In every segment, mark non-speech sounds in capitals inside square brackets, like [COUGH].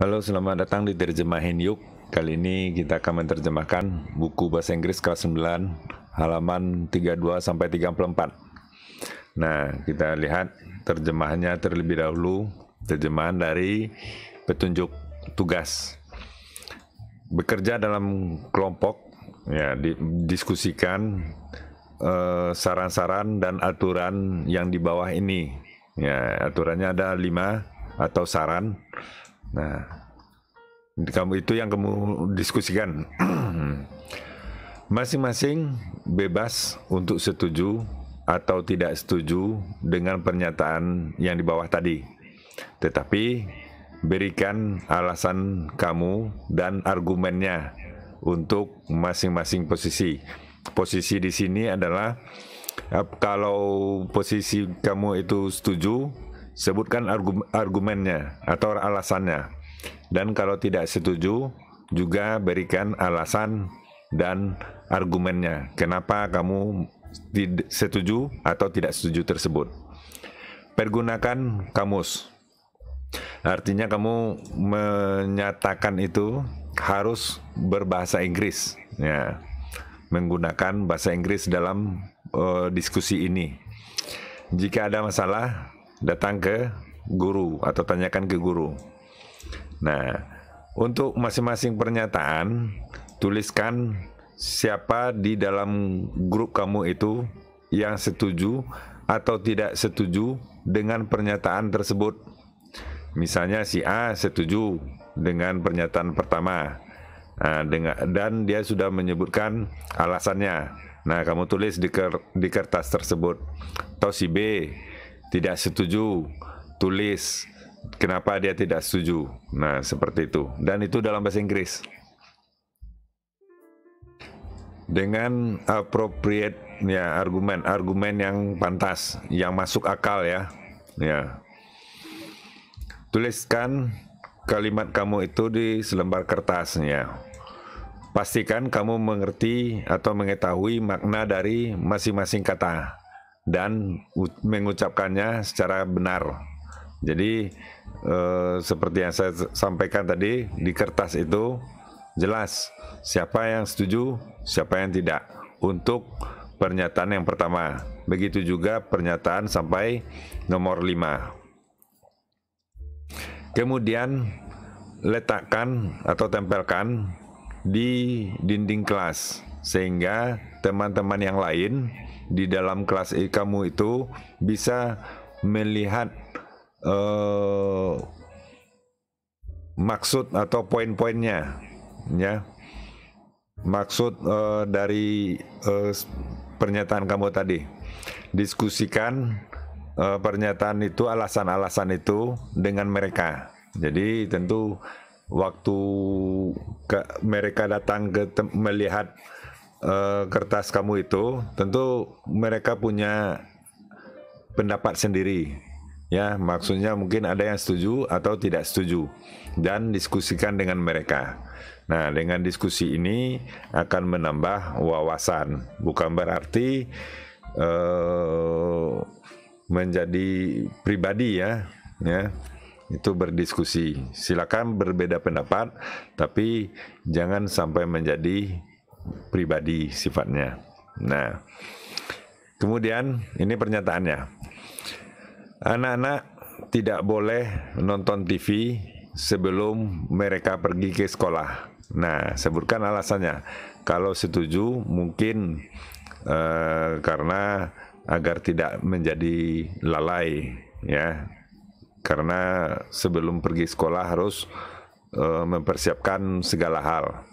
Halo, selamat datang di Terjemahin Yuk. Kali ini kita akan menerjemahkan buku bahasa Inggris kelas 9, halaman 32 sampai 34. Nah, kita lihat terjemahannya terlebih dahulu, terjemahan dari petunjuk tugas. Bekerja dalam kelompok, ya, didiskusikan saran eh, saran-saran dan aturan yang di bawah ini. Ya, aturannya ada 5 atau saran Nah, kamu itu yang kamu diskusikan. [CLEARS THROAT] Masing-masing bebas untuk setuju atau tidak setuju dengan pernyataan yang di bawah tadi. Tetapi berikan alasan kamu dan argumennya untuk masing-masing posisi. Posisi di sini adalah kalau posisi kamu itu setuju, sebutkan argum argumennya atau alasannya. Dan kalau tidak setuju, juga berikan alasan dan argumennya. Kenapa kamu setuju atau tidak setuju tersebut. Pergunakan kamus. Artinya kamu menyatakan itu harus berbahasa Inggris. Ya. Menggunakan bahasa Inggris dalam uh, diskusi ini. Jika ada masalah, datang ke guru atau tanyakan ke guru. Nah, untuk masing-masing pernyataan tuliskan siapa di dalam grup kamu itu yang setuju atau tidak setuju dengan pernyataan tersebut. Misalnya si A setuju dengan pernyataan pertama nah, dan dia sudah menyebutkan alasannya. Nah, kamu tulis di, di kertas tersebut. Atau si B tidak setuju, tulis kenapa dia tidak setuju. Nah, seperti itu. Dan itu dalam bahasa Inggris. Dengan appropriate ya argumen, argumen yang pantas, yang masuk akal ya. Ya. Tuliskan kalimat kamu itu di selembar kertasnya. Pastikan kamu mengerti atau mengetahui makna dari masing-masing kata dan mengucapkannya secara benar. Jadi eh, seperti yang saya sampaikan tadi di kertas itu jelas siapa yang setuju, siapa yang tidak untuk pernyataan yang pertama. Begitu juga pernyataan sampai nomor 5. Kemudian letakkan atau tempelkan di dinding kelas sehingga teman-teman yang lain di dalam kelas E kamu itu bisa melihat uh, maksud atau poin-poinnya ya maksud uh, dari uh, pernyataan kamu tadi diskusikan uh, pernyataan itu alasan-alasan itu dengan mereka jadi tentu waktu ke, mereka datang ke melihat uh, kertas kamu itu, tentu mereka punya pendapat sendiri. Ya, maksudnya mungkin ada yang setuju atau tidak setuju dan diskusikan dengan mereka. Nah, dengan diskusi ini akan menambah wawasan, bukan berarti uh, menjadi pribadi ya, ya itu berdiskusi. Silakan berbeda pendapat, tapi jangan sampai menjadi pribadi sifatnya. Nah, kemudian ini pernyataannya. Anak-anak tidak boleh nonton TV sebelum mereka pergi ke sekolah. Nah, sebutkan alasannya. Kalau setuju, mungkin eh, karena agar tidak menjadi lalai, ya. Karena sebelum pergi sekolah harus uh, mempersiapkan segala hal.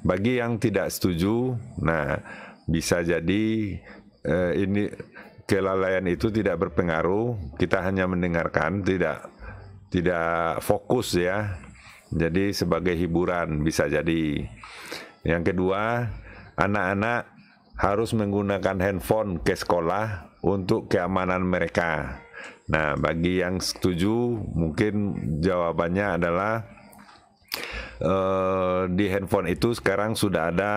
Bagi yang tidak setuju, nah bisa jadi eh, ini kelalaian itu tidak berpengaruh. Kita hanya mendengarkan, tidak tidak fokus ya. Jadi sebagai hiburan bisa jadi. Yang kedua, anak-anak harus menggunakan handphone ke sekolah untuk keamanan mereka. Nah, bagi yang setuju, mungkin jawabannya adalah Eh, di handphone itu sekarang sudah ada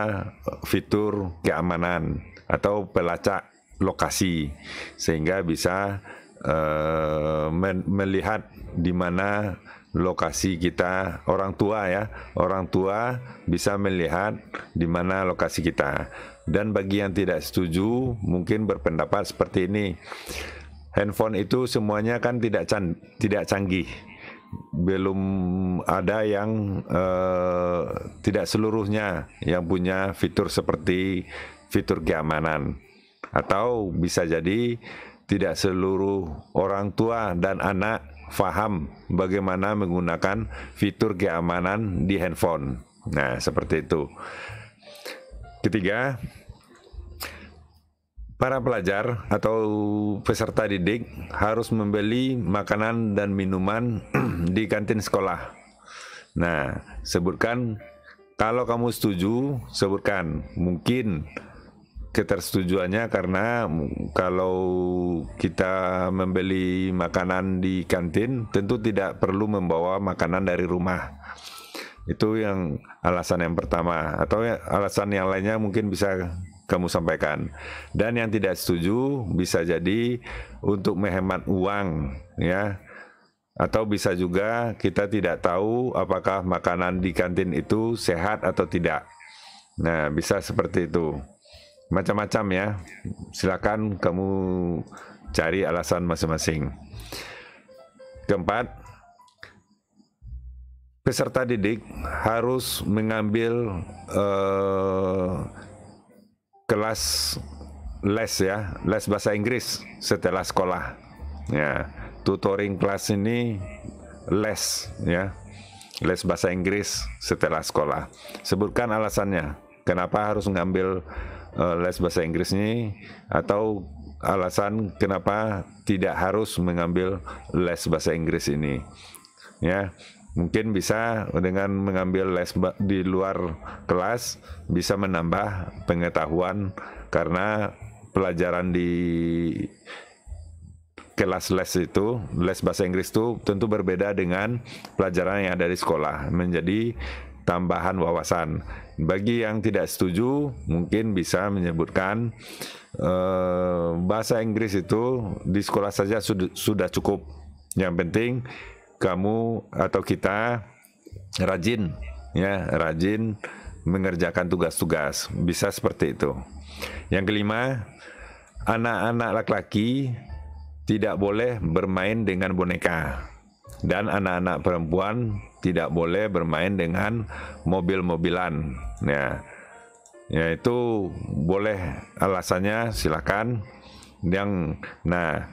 fitur keamanan atau pelacak lokasi sehingga bisa eh, melihat di mana lokasi kita orang tua ya orang tua bisa melihat di mana lokasi kita dan bagi yang tidak setuju mungkin berpendapat seperti ini handphone itu semuanya kan tidak can tidak canggih belum ada yang uh, tidak seluruhnya yang punya fitur seperti fitur keamanan atau bisa jadi tidak seluruh orang tua dan anak faham bagaimana menggunakan fitur keamanan di handphone. Nah, seperti itu. Ketiga, para pelajar atau peserta didik harus membeli makanan dan minuman [CLEARS THROAT] di kantin sekolah. Nah, sebutkan kalau kamu setuju, sebutkan mungkin ketersetujuannya karena kalau kita membeli makanan di kantin tentu tidak perlu membawa makanan dari rumah. Itu yang alasan yang pertama atau ya, alasan yang lainnya mungkin bisa kamu sampaikan. Dan yang tidak setuju bisa jadi untuk menghemat uang ya. Atau bisa juga kita tidak tahu apakah makanan di kantin itu sehat atau tidak. Nah, bisa seperti itu. Macam-macam ya. Silakan kamu cari alasan masing-masing. Keempat, peserta didik harus mengambil uh, kelas les ya, les bahasa Inggris setelah sekolah. Ya, tutoring kelas ini les ya. Les bahasa Inggris setelah sekolah. Sebutkan alasannya. Kenapa harus mengambil uh, eh, les bahasa Inggris ini atau alasan kenapa tidak harus mengambil les bahasa Inggris ini. Ya mungkin bisa dengan mengambil les di luar kelas bisa menambah pengetahuan karena pelajaran di kelas les itu les bahasa Inggris itu tentu berbeda dengan pelajaran yang ada di sekolah menjadi tambahan wawasan bagi yang tidak setuju mungkin bisa menyebutkan eh, bahasa Inggris itu di sekolah saja sudah, sudah cukup yang penting kamu atau kita rajin ya, rajin mengerjakan tugas-tugas. Bisa seperti itu. Yang kelima, anak-anak laki-laki tidak boleh bermain dengan boneka dan anak-anak perempuan tidak boleh bermain dengan mobil-mobilan. Ya. itu boleh alasannya silakan yang nah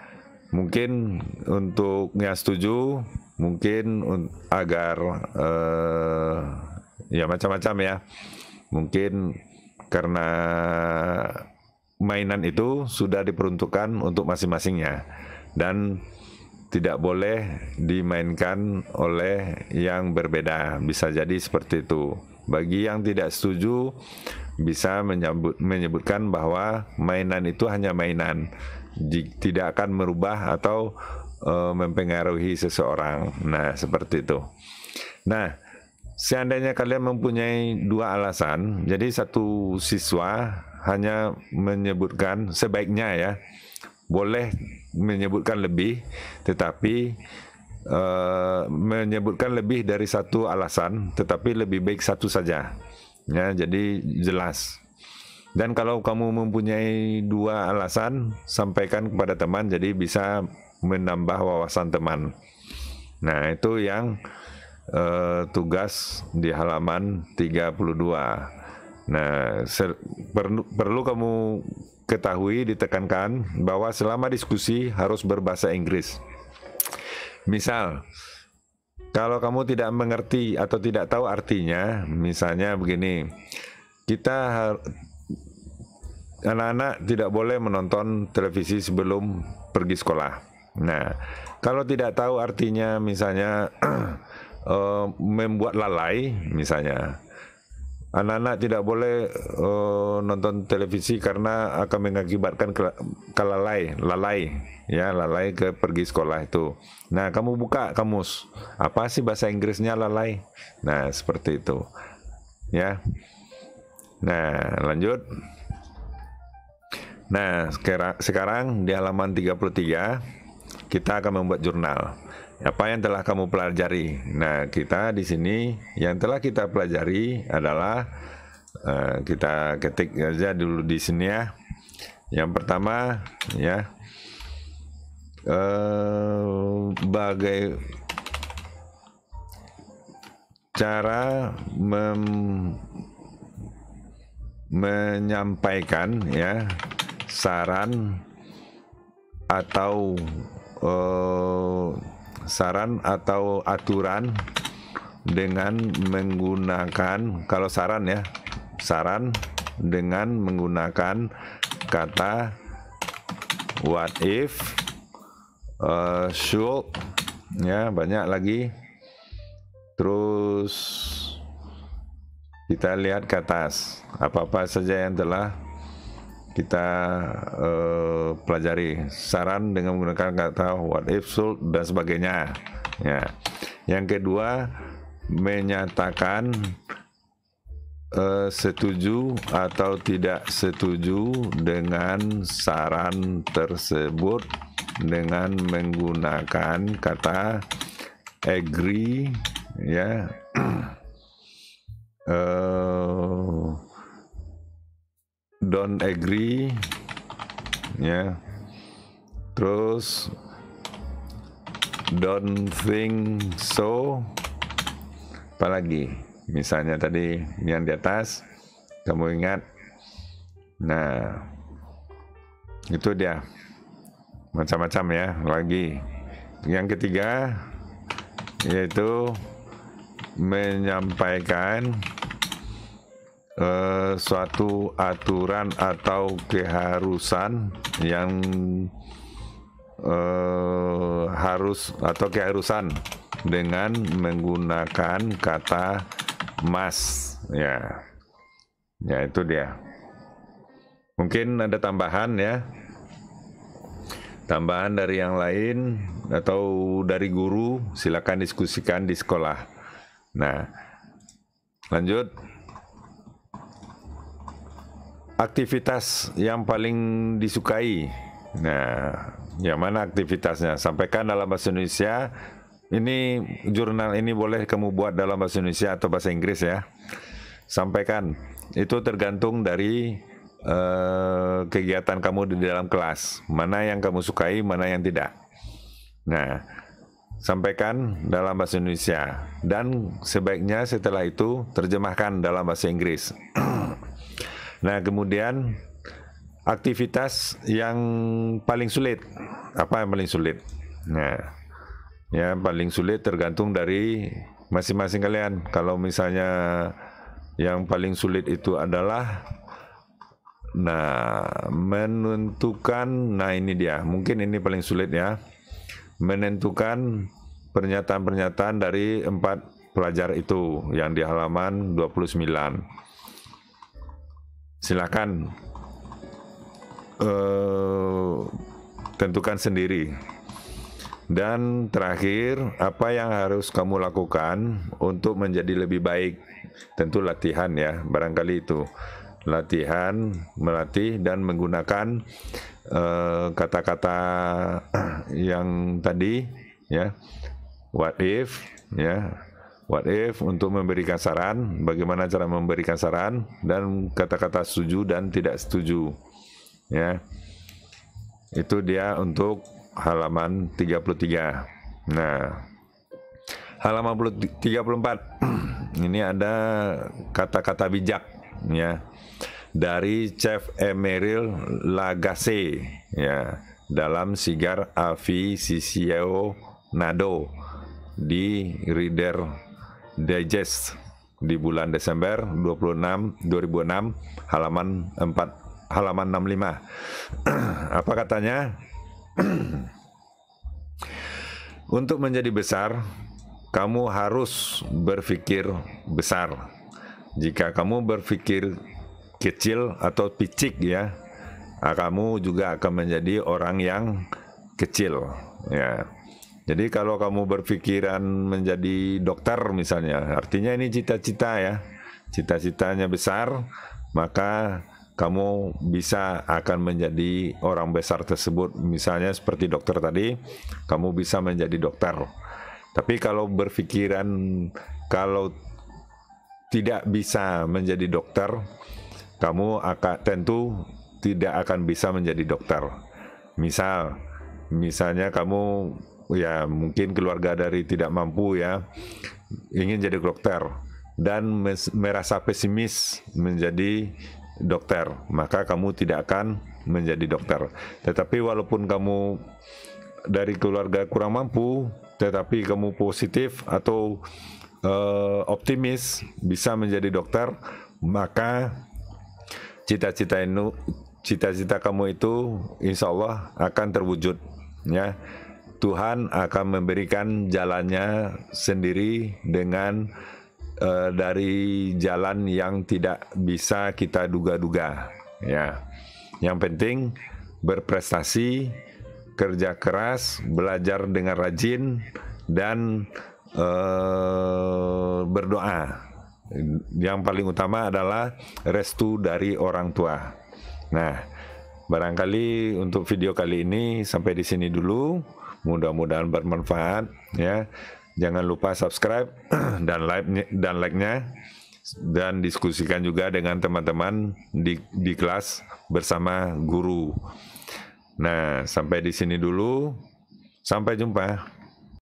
mungkin untuk yang setuju mungkin agar uh, ya macam-macam ya mungkin karena mainan itu sudah diperuntukkan untuk masing-masingnya dan tidak boleh dimainkan oleh yang berbeda bisa jadi seperti itu bagi yang tidak setuju bisa menyebut, menyebutkan bahwa mainan itu hanya mainan tidak akan merubah atau uh, mempengaruhi seseorang. Nah, seperti itu. Nah, seandainya kalian mempunyai dua alasan, jadi satu siswa hanya menyebutkan sebaiknya ya, boleh menyebutkan lebih, tetapi uh, menyebutkan lebih dari satu alasan, tetapi lebih baik satu saja. Ya, jadi jelas. Dan kalau kamu mempunyai dua alasan, sampaikan kepada teman, jadi bisa menambah wawasan teman. Nah, itu yang uh, tugas di halaman 32. Nah, perlu, perlu kamu ketahui ditekankan bahwa selama diskusi harus berbahasa Inggris. Misal, kalau kamu tidak mengerti atau tidak tahu artinya, misalnya begini, kita anak-anak tidak boleh menonton televisi sebelum pergi sekolah. Nah, kalau tidak tahu artinya misalnya uh, [CLEARS THROAT] membuat lalai misalnya. Anak-anak tidak boleh uh, nonton televisi karena akan mengakibatkan ke kelalai, lalai, ya lalai ke pergi sekolah itu. Nah, kamu buka kamus, apa sih bahasa Inggrisnya lalai? Nah, seperti itu, ya. Nah, lanjut. Nah, sekarang, di halaman 33 kita akan membuat jurnal. Apa yang telah kamu pelajari? Nah, kita di sini yang telah kita pelajari adalah uh, kita ketik aja dulu di sini ya. Yang pertama ya uh, bagai cara mem menyampaikan ya saran atau eh, saran atau aturan dengan menggunakan kalau saran ya saran dengan menggunakan kata what if uh, should ya banyak lagi terus kita lihat ke atas apa-apa saja yang telah kita uh, pelajari saran dengan menggunakan kata what if, should dan sebagainya. Ya. Yang kedua menyatakan uh, setuju atau tidak setuju dengan saran tersebut dengan menggunakan kata agree ya. uh, [CLEARS THROAT] don't agree ya. Yeah. Terus don't think so. Apalagi misalnya tadi yang di atas kamu ingat. Nah, itu dia macam-macam ya lagi. Yang ketiga yaitu menyampaikan Eh, suatu aturan atau keharusan yang eh, harus atau keharusan dengan menggunakan kata mas ya ya itu dia mungkin ada tambahan ya tambahan dari yang lain atau dari guru silakan diskusikan di sekolah nah lanjut aktivitas yang paling disukai. Nah, yang mana aktivitasnya? Sampaikan dalam bahasa Indonesia. Ini jurnal ini boleh kamu buat dalam bahasa Indonesia atau bahasa Inggris ya. Sampaikan. Itu tergantung dari uh, kegiatan kamu di dalam kelas. Mana yang kamu sukai, mana yang tidak. Nah, sampaikan dalam bahasa Indonesia dan sebaiknya setelah itu terjemahkan dalam bahasa Inggris. [CLEARS THROAT] Nah, kemudian aktivitas yang paling sulit apa yang paling sulit? Nah, ya paling sulit tergantung dari masing-masing kalian. Kalau misalnya yang paling sulit itu adalah nah menentukan nah ini dia mungkin ini paling sulit ya menentukan pernyataan-pernyataan dari empat pelajar itu yang di halaman 29 silakan uh, tentukan sendiri. Dan terakhir, apa yang harus kamu lakukan untuk menjadi lebih baik? Tentu latihan ya, barangkali itu. Latihan, melatih dan menggunakan eh, kata-kata uh, [CLEARS THROAT] yang tadi ya. What if ya, What If untuk memberikan saran, bagaimana cara memberikan saran dan kata-kata setuju dan tidak setuju. Ya. Itu dia untuk halaman 33. Nah, halaman 34. [CLEARS THROAT] Ini ada kata-kata bijak ya dari Chef Emeril Lagasse ya dalam sigar Avi Sisio Nado di Reader Digest di bulan Desember 26 2006 halaman 4 halaman 65. [CLEARS THROAT] Apa katanya? [CLEARS THROAT] Untuk menjadi besar, kamu harus berpikir besar. Jika kamu berpikir kecil atau picik ya, kamu juga akan menjadi orang yang kecil ya. Jadi kalau kamu berpikiran menjadi dokter misalnya, artinya ini cita-cita ya. Cita-citanya besar, maka kamu bisa akan menjadi orang besar tersebut. Misalnya seperti dokter tadi, kamu bisa menjadi dokter. Tapi kalau berpikiran kalau tidak bisa menjadi dokter, kamu akan tentu tidak akan bisa menjadi dokter. Misal, misalnya kamu ya mungkin keluarga dari tidak mampu ya ingin jadi dokter dan merasa pesimis menjadi dokter, maka kamu tidak akan menjadi dokter. Tetapi walaupun kamu dari keluarga kurang mampu, tetapi kamu positif atau uh, optimis bisa menjadi dokter, maka cita-cita cita-cita kamu itu insya Allah akan terwujud ya Tuhan akan memberikan jalannya sendiri dengan uh, dari jalan yang tidak bisa kita duga-duga ya. Yang penting berprestasi, kerja keras, belajar dengan rajin dan uh, berdoa. Yang paling utama adalah restu dari orang tua. Nah, barangkali untuk video kali ini sampai di sini dulu. Mudah-mudahan bermanfaat ya. Jangan lupa subscribe [CLEARS THROAT] dan like dan like-nya dan diskusikan juga dengan teman-teman di di kelas bersama guru. Nah, sampai di sini dulu. Sampai jumpa.